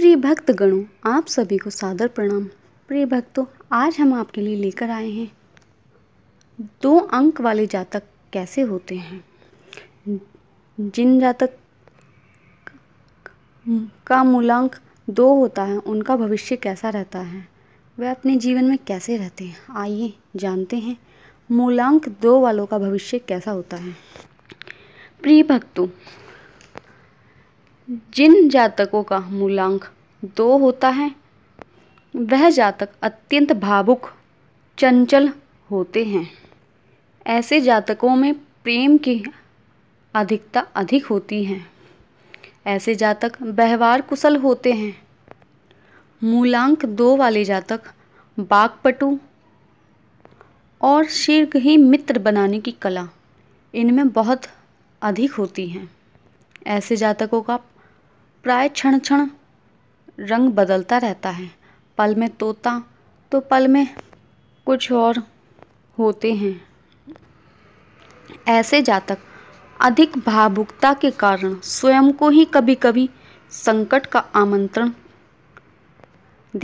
प्रिय भक्तगणों आप सभी को सादर प्रणाम प्रिय भक्तों आज हम आपके लिए लेकर आए हैं दो अंक वाले जातक कैसे होते हैं जिन जातक का मूलांक दो होता है उनका भविष्य कैसा रहता है वह अपने जीवन में कैसे रहते हैं आइए जानते हैं मूलांक दो वालों का भविष्य कैसा होता है प्रिय भक्तों जिन जातकों का मूलांक दो होता है वह जातक अत्यंत भावुक चंचल होते हैं ऐसे जातकों में प्रेम की अधिकता अधिक होती है ऐसे जातक व्यवहार कुशल होते हैं मूलांक दो वाले जातक बागपटु और शीर्घ ही मित्र बनाने की कला इनमें बहुत अधिक होती है ऐसे जातकों का प्राय क्षण क्षण रंग बदलता रहता है पल में तोता तो पल में कुछ और होते हैं ऐसे जातक अधिक भावुकता के कारण स्वयं को ही कभी कभी संकट का आमंत्रण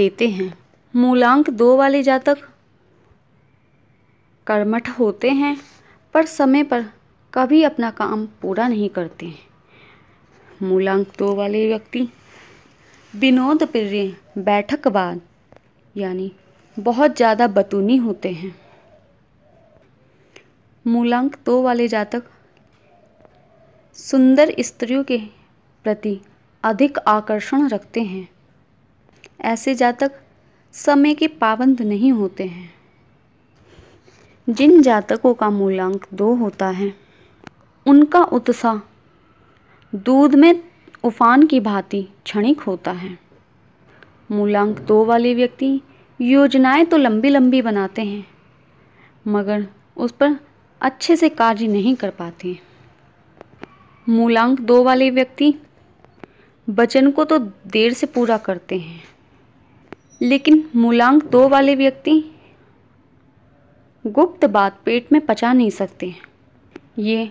देते हैं मूलांक दो वाले जातक कर्मठ होते हैं पर समय पर कभी अपना काम पूरा नहीं करते हैं मूलांक दो वाले व्यक्ति विनोद प्रिय बैठक बाद यानी बहुत ज़्यादा बतूनी होते हैं मूलांक दो वाले जातक सुंदर स्त्रियों के प्रति अधिक आकर्षण रखते हैं ऐसे जातक समय के पाबंद नहीं होते हैं जिन जातकों का मूलांक दो होता है उनका उत्साह दूध में उफान की भांति क्षणिक होता है मूलांक दो वाले व्यक्ति योजनाएं तो लंबी लंबी बनाते हैं मगर उस पर अच्छे से कार्य नहीं कर पाते मूलांक दो वाले व्यक्ति वचन को तो देर से पूरा करते हैं लेकिन मूलांक दो वाले व्यक्ति गुप्त बात पेट में पचा नहीं सकते ये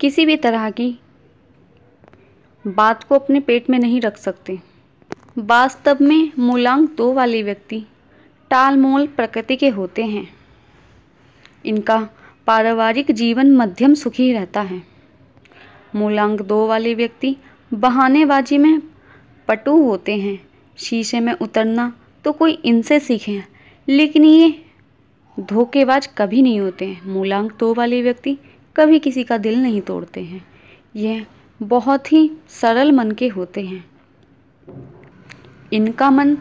किसी भी तरह की बात को अपने पेट में नहीं रख सकते वास्तव में मूलांक दो वाले व्यक्ति टालमोल प्रकृति के होते हैं इनका पारिवारिक जीवन मध्यम सुखी रहता है मूलांक दो वाले व्यक्ति बहानेबाजी में पटु होते हैं शीशे में उतरना तो कोई इनसे सीखे लेकिन ये धोखेबाज कभी नहीं होते हैं मूलांक दो वाले व्यक्ति कभी किसी का दिल नहीं तोड़ते हैं यह बहुत ही सरल मन के होते हैं इनका मन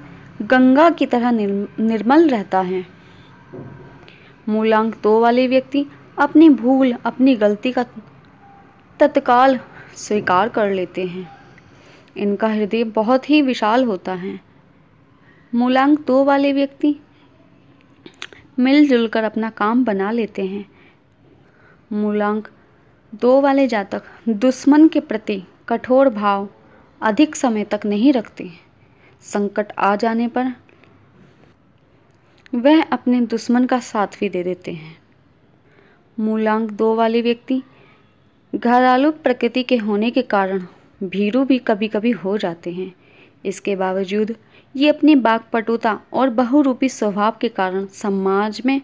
गंगा की तरह निर्मल रहता है मूलांक दो वाले व्यक्ति अपनी भूल अपनी गलती का तत्काल स्वीकार कर लेते हैं इनका हृदय बहुत ही विशाल होता है मूलांक दो वाले व्यक्ति मिलजुल कर अपना काम बना लेते हैं मूलांक दो वाले जातक दुश्मन के प्रति कठोर भाव अधिक समय तक नहीं रखते संकट आ जाने पर वह अपने दुश्मन का साथ भी दे देते हैं मूलांक दो वाले व्यक्ति घरालू प्रकृति के होने के कारण भीरू भी कभी कभी हो जाते हैं इसके बावजूद ये अपनी बागपटुता और बहुरूपी स्वभाव के कारण समाज में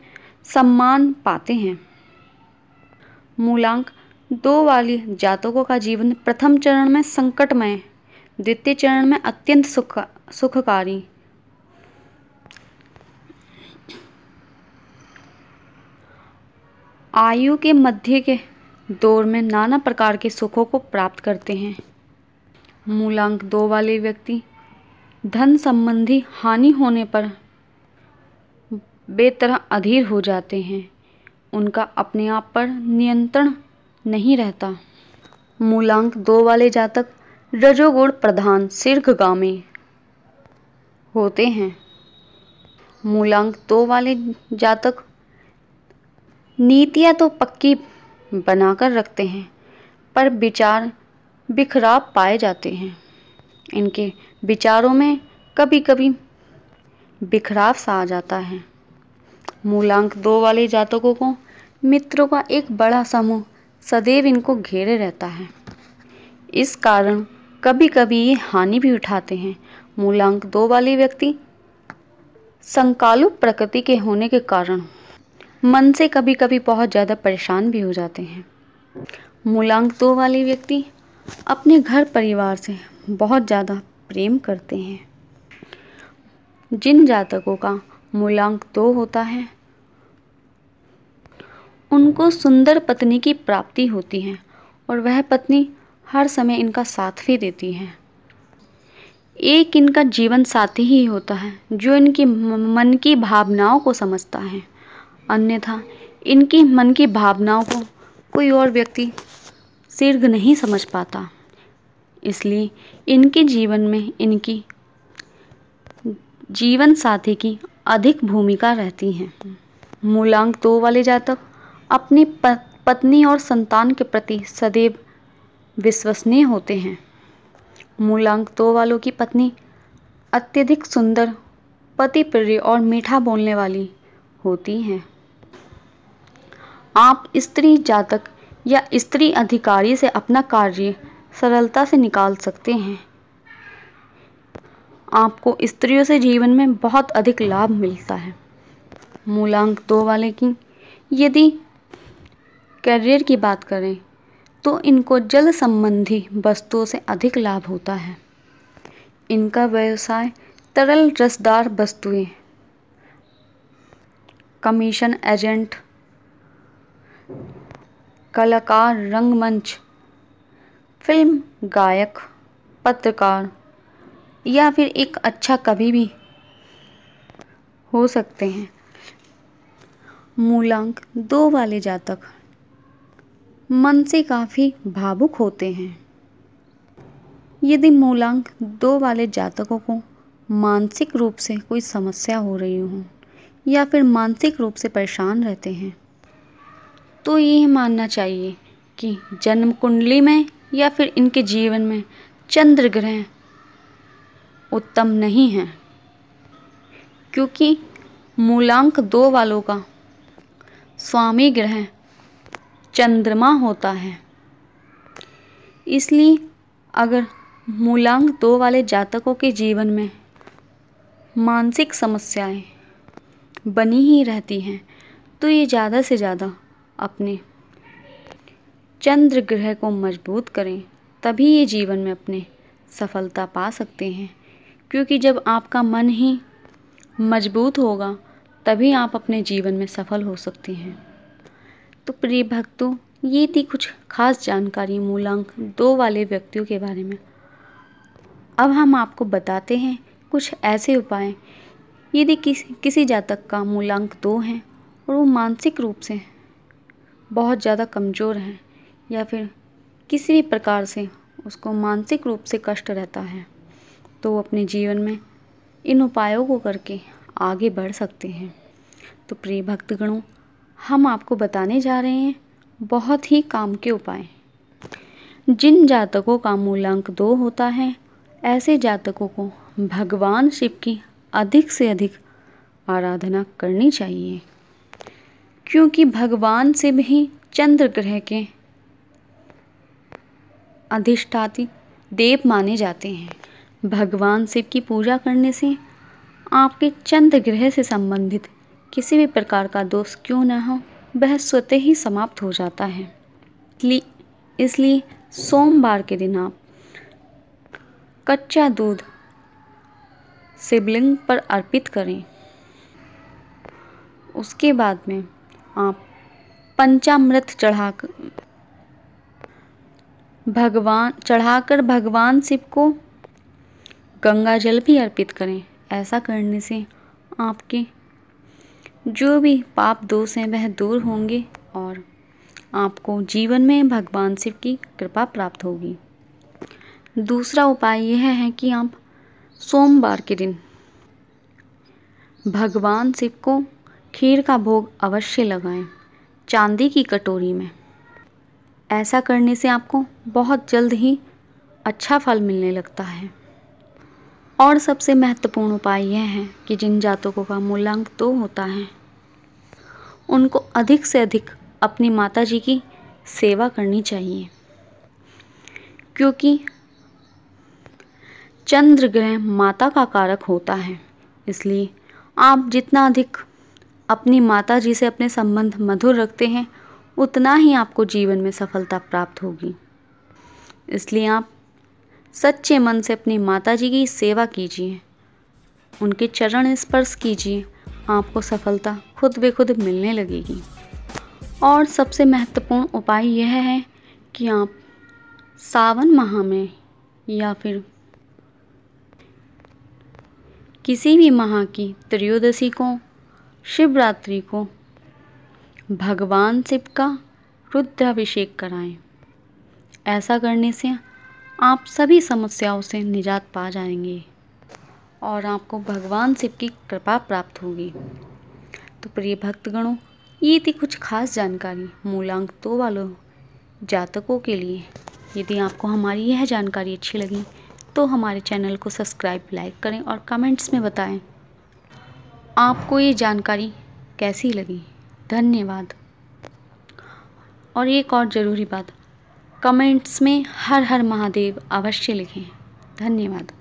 सम्मान पाते हैं मूलांक दो वाली जातकों का जीवन प्रथम चरण में संकटमय द्वितीय चरण में अत्यंत सुख सुखकारी आयु के मध्य के दौर में नाना प्रकार के सुखों को प्राप्त करते हैं मूलांक दो वाले व्यक्ति धन संबंधी हानि होने पर बेतरह अधीर हो जाते हैं उनका अपने आप पर नियंत्रण नहीं रहता मूलांक दो वाले जातक रजोगुण प्रधान दीर्घगामी होते हैं मूलांक दो वाले जातक नीतियां तो पक्की बनाकर रखते हैं पर विचार बिखराव पाए जाते हैं इनके विचारों में कभी कभी बिखराव सा आ जाता है मूलांक दो वाले जातकों को मित्रों का एक बड़ा समूह सदैव इनको घेरे रहता है इस कारण कभी कभी ये हानि भी उठाते हैं मूलांक दो वाले व्यक्ति संकालु प्रकृति के होने के कारण मन से कभी कभी बहुत ज़्यादा परेशान भी हो जाते हैं मूलांक दो वाले व्यक्ति अपने घर परिवार से बहुत ज़्यादा प्रेम करते हैं जिन जातकों का मूलांक दो होता है उनको सुंदर पत्नी की प्राप्ति होती है और वह पत्नी हर समय इनका साथ भी देती है एक इनका जीवन साथी ही होता है जो इनकी मन की भावनाओं को समझता है अन्यथा इनकी मन की भावनाओं को कोई और व्यक्ति शीर्घ नहीं समझ पाता इसलिए इनके जीवन में इनकी जीवन साथी की अधिक भूमिका रहती है मूलांक दो वाले जातक अपनी पत्नी और संतान के प्रति सदैव विश्वसनीय होते हैं मूलांक दो वालों की पत्नी अत्यधिक सुंदर पति प्रिय और मीठा बोलने वाली होती हैं आप स्त्री जातक या स्त्री अधिकारी से अपना कार्य सरलता से निकाल सकते हैं आपको स्त्रियों से जीवन में बहुत अधिक लाभ मिलता है मूलांक दो वाले की यदि कैरियर की बात करें तो इनको जल संबंधी वस्तुओं से अधिक लाभ होता है इनका व्यवसाय तरल रसदार वस्तुएं कमीशन एजेंट कलाकार रंगमंच फिल्म गायक पत्रकार या फिर एक अच्छा कवि भी हो सकते हैं मूलांक दो वाले जातक मन से काफ़ी भावुक होते हैं यदि मूलांक दो वाले जातकों को मानसिक रूप से कोई समस्या हो रही हो या फिर मानसिक रूप से परेशान रहते हैं तो ये मानना चाहिए कि जन्म कुंडली में या फिर इनके जीवन में चंद्र ग्रह उत्तम नहीं हैं क्योंकि मूलांक दो वालों का स्वामी ग्रह चंद्रमा होता है इसलिए अगर मूलांग दो वाले जातकों के जीवन में मानसिक समस्याएं बनी ही रहती हैं तो ये ज़्यादा से ज़्यादा अपने चंद्र ग्रह को मजबूत करें तभी ये जीवन में अपने सफलता पा सकते हैं क्योंकि जब आपका मन ही मजबूत होगा तभी आप अपने जीवन में सफल हो सकते हैं तो प्रिय भक्तों ये थी कुछ खास जानकारी मूलांक दो वाले व्यक्तियों के बारे में अब हम आपको बताते हैं कुछ ऐसे उपाय यदि किसी किसी जातक का मूलांक दो हैं और वो मानसिक रूप से बहुत ज़्यादा कमज़ोर हैं या फिर किसी भी प्रकार से उसको मानसिक रूप से कष्ट रहता है तो वो अपने जीवन में इन उपायों को करके आगे बढ़ सकते हैं तो प्रिय भक्तगणों हम आपको बताने जा रहे हैं बहुत ही काम के उपाय जिन जातकों का मूलांक दो होता है ऐसे जातकों को भगवान शिव की अधिक से अधिक आराधना करनी चाहिए क्योंकि भगवान शिव ही चंद्र ग्रह के अधिष्ठाती देव माने जाते हैं भगवान शिव की पूजा करने से आपके चंद्र ग्रह से संबंधित किसी भी प्रकार का दोष क्यों न हो वह स्वतः ही समाप्त हो जाता है इसलिए सोमवार के दिन आप कच्चा दूध शिवलिंग पर अर्पित करें उसके बाद में आप पंचामृत चढ़ा भगवान चढ़ाकर भगवान शिव को गंगा जल भी अर्पित करें ऐसा करने से आपके जो भी पाप दोष हैं वह दूर होंगे और आपको जीवन में भगवान शिव की कृपा प्राप्त होगी दूसरा उपाय यह है कि आप सोमवार के दिन भगवान शिव को खीर का भोग अवश्य लगाएं चांदी की कटोरी में ऐसा करने से आपको बहुत जल्द ही अच्छा फल मिलने लगता है और सबसे महत्वपूर्ण उपाय यह है कि जिन जातकों का मूलांक दो होता है उनको अधिक से अधिक अपनी माता जी की सेवा करनी चाहिए क्योंकि चंद्र ग्रह माता का कारक होता है इसलिए आप जितना अधिक अपनी माता जी से अपने संबंध मधुर रखते हैं उतना ही आपको जीवन में सफलता प्राप्त होगी इसलिए आप सच्चे मन से अपनी माता जी की सेवा कीजिए उनके चरण स्पर्श कीजिए आपको सफलता खुद ब खुद मिलने लगेगी और सबसे महत्वपूर्ण उपाय यह है कि आप सावन माह में या फिर किसी भी माह की त्रयोदशी को शिवरात्रि को भगवान शिव का रुद्राभिषेक कराएं ऐसा करने से आप सभी समस्याओं से निजात पा जाएंगे और आपको भगवान शिव की कृपा प्राप्त होगी तो प्रिय भक्तगणों ये थी कुछ खास जानकारी मूलांक दो वालों जातकों के लिए यदि आपको हमारी यह जानकारी अच्छी लगी तो हमारे चैनल को सब्सक्राइब लाइक करें और कमेंट्स में बताएं आपको ये जानकारी कैसी लगी धन्यवाद और एक और ज़रूरी बात कमेंट्स में हर हर महादेव अवश्य लिखें धन्यवाद